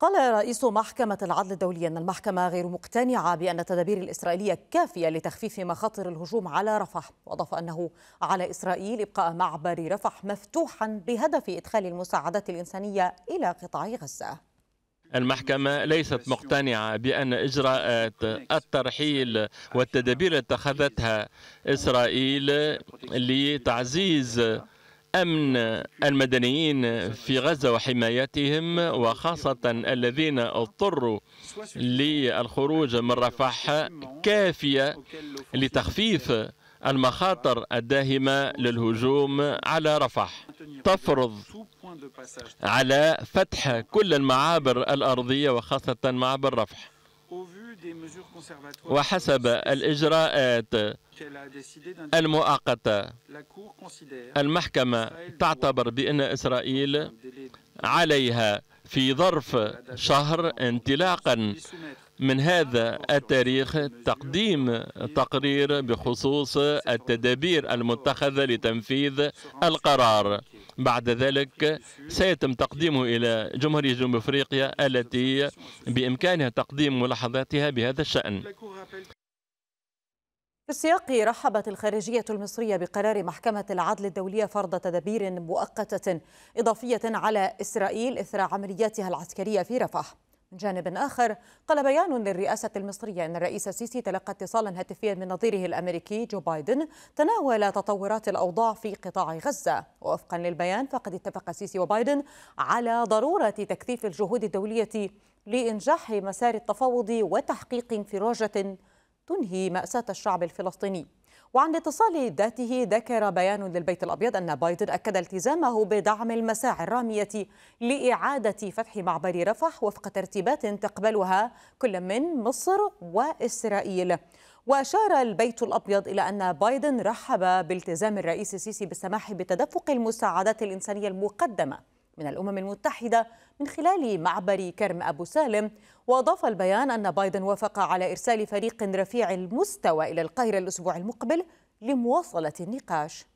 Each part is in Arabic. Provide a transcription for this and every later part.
قال رئيس محكمة العدل الدولية أن المحكمة غير مقتنعة بأن التدابير الإسرائيلية كافية لتخفيف مخاطر الهجوم على رفح وأضاف أنه على إسرائيل إبقاء معبر رفح مفتوحا بهدف إدخال المساعدات الإنسانية إلى قطاع غزة المحكمة ليست مقتنعة بأن إجراءات الترحيل والتدابير اتخذتها إسرائيل لتعزيز أمن المدنيين في غزة وحمايتهم وخاصة الذين اضطروا للخروج من رفح كافية لتخفيف المخاطر الداهمة للهجوم على رفح تفرض على فتح كل المعابر الأرضية وخاصة معبر رفح وحسب الإجراءات المؤقتة المحكمة تعتبر بأن إسرائيل عليها في ظرف شهر انطلاقا من هذا التاريخ تقديم تقرير بخصوص التدابير المتخذة لتنفيذ القرار بعد ذلك سيتم تقديمه إلى جمهورية جنوب أفريقيا التي بإمكانها تقديم ملاحظاتها بهذا الشأن في السياق رحبت الخارجية المصرية بقرار محكمة العدل الدولية فرض تدابير مؤقتة إضافية على إسرائيل إثر عملياتها العسكرية في رفح من جانب آخر قال بيان للرئاسة المصرية أن الرئيس السيسي تلقى اتصالا هاتفيا من نظيره الأمريكي جو بايدن تناول تطورات الأوضاع في قطاع غزة ووفقا للبيان فقد اتفق السيسي وبايدن على ضرورة تكثيف الجهود الدولية لإنجاح مسار التفاوض وتحقيق انفراجة تنهي مأساة الشعب الفلسطيني وعن اتصال ذاته ذكر بيان للبيت الأبيض أن بايدن أكد التزامه بدعم المساعي الرامية لإعادة فتح معبر رفح وفق ترتيبات تقبلها كل من مصر وإسرائيل وأشار البيت الأبيض إلى أن بايدن رحب بالتزام الرئيس السيسي بالسماح بتدفق المساعدات الإنسانية المقدمة من الأمم المتحدة من خلال معبر كرم أبو سالم وأضاف البيان أن بايدن وافق على إرسال فريق رفيع المستوى إلى القاهرة الأسبوع المقبل لمواصلة النقاش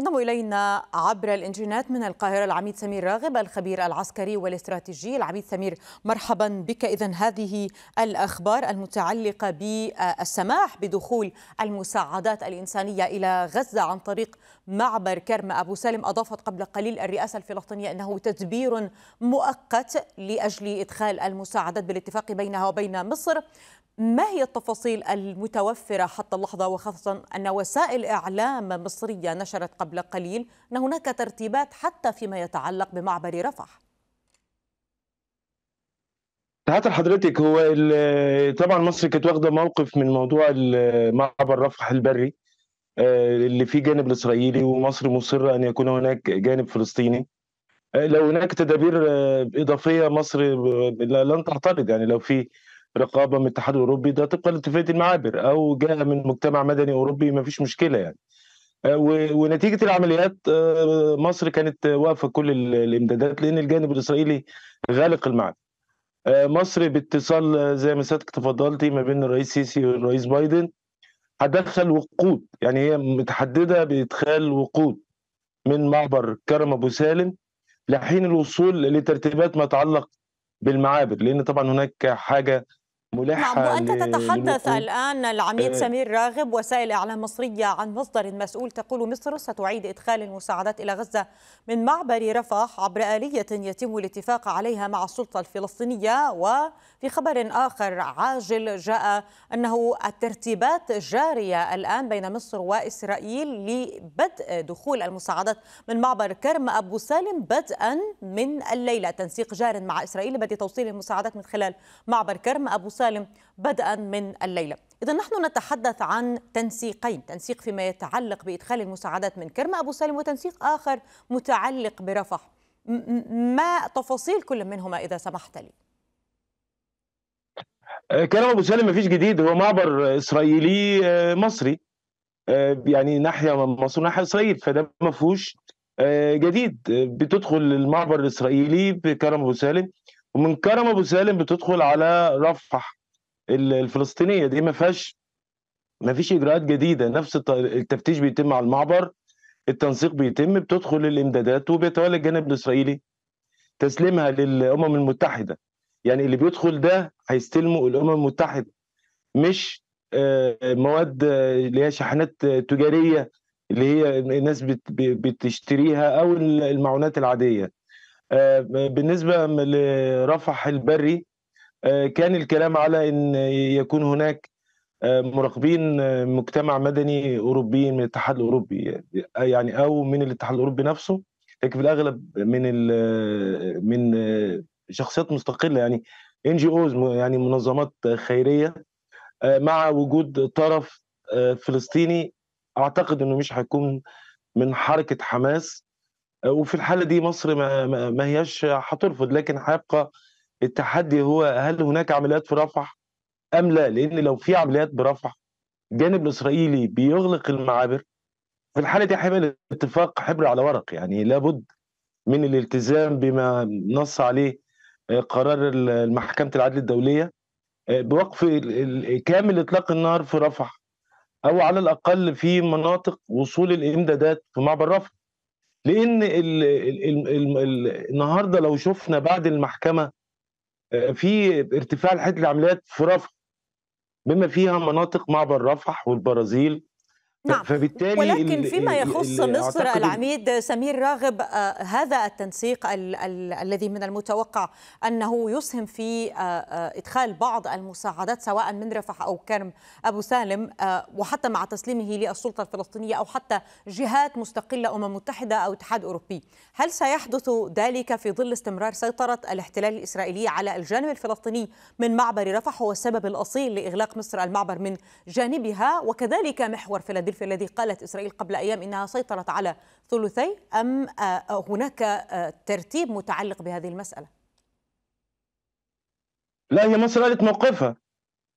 ينضم إلينا عبر الانترنت من القاهرة العميد سمير راغب الخبير العسكري والاستراتيجي العميد سمير مرحبا بك إذا هذه الأخبار المتعلقة بالسماح بدخول المساعدات الإنسانية إلى غزة عن طريق معبر كرم أبو سالم أضافت قبل قليل الرئاسة الفلسطينية أنه تدبير مؤقت لأجل إدخال المساعدات بالاتفاق بينها وبين مصر ما هي التفاصيل المتوفرة حتى اللحظة وخاصة أن وسائل إعلام مصرية نشرت قبل قليل أن هناك ترتيبات حتى فيما يتعلق بمعبر رفح تعال حضرتك هو طبعا مصر كانت واخده موقف من موضوع معبر رفح البري آه، اللي فيه جانب الاسرائيلي ومصر مصره ان يكون هناك جانب فلسطيني آه، لو هناك تدابير آه، اضافيه مصر لن تعترض يعني لو في رقابه من الاتحاد الاوروبي ده طبقا لاتفاقيه المعابر او جاء من مجتمع مدني اوروبي ما فيش مشكله يعني آه، ونتيجه العمليات آه، مصر كانت واقفه كل الامدادات لان الجانب الاسرائيلي غالق المعابر آه، مصر باتصال زي ما سيادتك تفضلتي ما بين الرئيس سيسي والرئيس بايدن هتدخل وقود يعني هي متحدده بادخال وقود من معبر كرم ابو سالم لحين الوصول لترتيبات ما يتعلق بالمعابد لان طبعا هناك حاجه ملحة نعم وأنت تتحدث الآن العميد آه. سمير راغب وسائل إعلام مصرية عن مصدر مسؤول تقول مصر ستعيد إدخال المساعدات إلى غزة من معبر رفح عبر آلية يتم الاتفاق عليها مع السلطة الفلسطينية وفي خبر آخر عاجل جاء أنه الترتيبات جارية الآن بين مصر وإسرائيل لبدء دخول المساعدات من معبر كرم أبو سالم بدءا من الليلة تنسيق جار مع إسرائيل لبدء توصيل المساعدات من خلال معبر كرم أبو سالم الغالم بدءا من الليله إذا نحن نتحدث عن تنسيقين، تنسيق فيما يتعلق بإدخال المساعدات من كرم أبو سالم وتنسيق آخر متعلق برفح. ما تفاصيل كل منهما إذا سمحت لي؟ آه، كرم أبو سالم ما فيش جديد هو معبر إسرائيلي آه، مصري آه، يعني ناحية مصر ناحية إسرائيل فده ما فيهوش جديد بتدخل المعبر الإسرائيلي بكرم أبو سالم ومن كرم أبو سالم بتدخل على رفح الفلسطينيه دي ما فيهاش ما فيش اجراءات جديده نفس التفتيش بيتم على المعبر التنسيق بيتم بتدخل الامدادات وبيتولى الجانب الاسرائيلي تسليمها للامم المتحده يعني اللي بيدخل ده هيستلمه الامم المتحده مش آه، مواد آه، اللي هي شحنات آه، تجاريه اللي هي الناس بتشتريها او المعونات العاديه بالنسبه لرفح البري آه، كان الكلام على ان يكون هناك آه، مراقبين آه، مجتمع مدني اوروبيين من الاتحاد الاوروبي يعني او من الاتحاد الاوروبي نفسه لكن في الاغلب من من شخصيات مستقله يعني ان جي اوز يعني منظمات خيريه مع وجود طرف فلسطيني اعتقد انه مش هيكون من حركه حماس وفي الحاله دي مصر ما, ما هياش هترفض لكن هيبقى التحدي هو هل هناك عمليات في رفح أم لا لأن لو في عمليات برفح الجانب الإسرائيلي بيغلق المعابر في الحالة دي هيبقى الاتفاق حبر على ورق يعني لابد من الالتزام بما نص عليه آه، قرار المحكمه العدل الدولية آه، بوقف كامل إطلاق النار في رفح أو على الأقل في مناطق وصول الإمدادات في معبر رفح لأن النهاردة لو شفنا بعد المحكمة في ارتفاع حده العمليات في رفح بما فيها مناطق معبر رفح والبرازيل نعم فبالتالي ولكن فيما يخص مصر العميد سمير راغب آه، هذا التنسيق الذي من المتوقع انه يسهم في آه، آه، ادخال بعض المساعدات سواء من رفح او كرم ابو سالم وحتى مع تسليمه للسلطه الفلسطينيه او حتى جهات مستقله امم متحده او اتحاد اوروبي، هل سيحدث ذلك في ظل استمرار سيطره الاحتلال الاسرائيلي على الجانب الفلسطيني من معبر رفح هو السبب الاصيل لاغلاق مصر المعبر من جانبها وكذلك محور فيلادلفيا الريف الذي قالت إسرائيل قبل أيام إنها سيطرت على ثلثي أم آه، آه، هناك آه، ترتيب متعلق بهذه المسألة؟ لا هي مصر قالت موقفها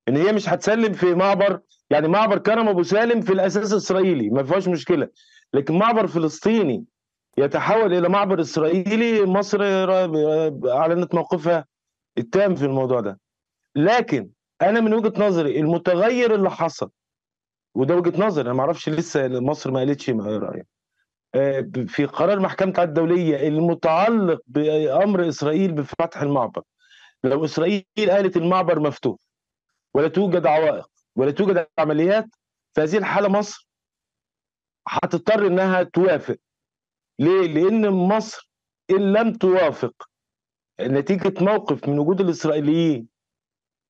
ان هي مش هتسلم في معبر يعني معبر كرم ابو سالم في الاساس اسرائيلي ما فيهاش مشكله لكن معبر فلسطيني يتحول الى معبر اسرائيلي مصر اعلنت موقفها التام في الموضوع ده لكن انا من وجهه نظري المتغير اللي حصل وده وجهه نظر انا ما اعرفش لسه مصر ما قالتش رايها آه، في قرار محكمة الدولية المتعلق بأمر إسرائيل بفتح المعبر لو إسرائيل قالت المعبر مفتوح ولا توجد عوائق ولا توجد عمليات في هذه الحالة مصر هتضطر إنها توافق ليه؟ لأن مصر إن لم توافق نتيجة موقف من وجود الإسرائيليين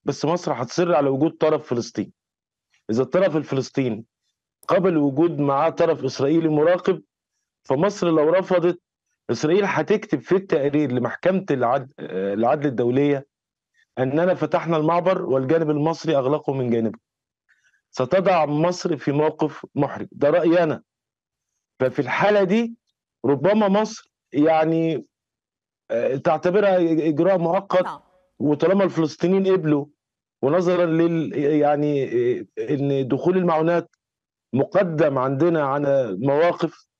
بس مصر هتصر على وجود طرف فلسطيني إذا الطرف الفلسطيني قبل وجود معاه طرف إسرائيلي مراقب فمصر لو رفضت إسرائيل هتكتب في التقرير لمحكمة العدل, العدل الدولية أننا فتحنا المعبر والجانب المصري أغلقه من جانبه ستضع مصر في موقف محرج ده رأيي أنا ففي الحالة دي ربما مصر يعني آه، تعتبرها إجراء مؤقت نعم. وطالما الفلسطينيين قبلوا ونظرا لل يعني ان دخول المعونات مقدم عندنا على مواقف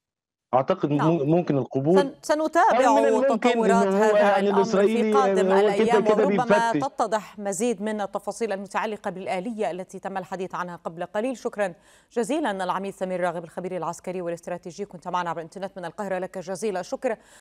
اعتقد نعم. ممكن القبول سنتابع تطورات هذا يعني الامر في قادم آه، الايام وربما تتضح مزيد من التفاصيل المتعلقه بالاليه التي تم الحديث عنها قبل قليل شكرا جزيلا العميد سمير راغب الخبير العسكري والاستراتيجي كنت معنا عبر الانترنت من القاهره لك جزيل الشكر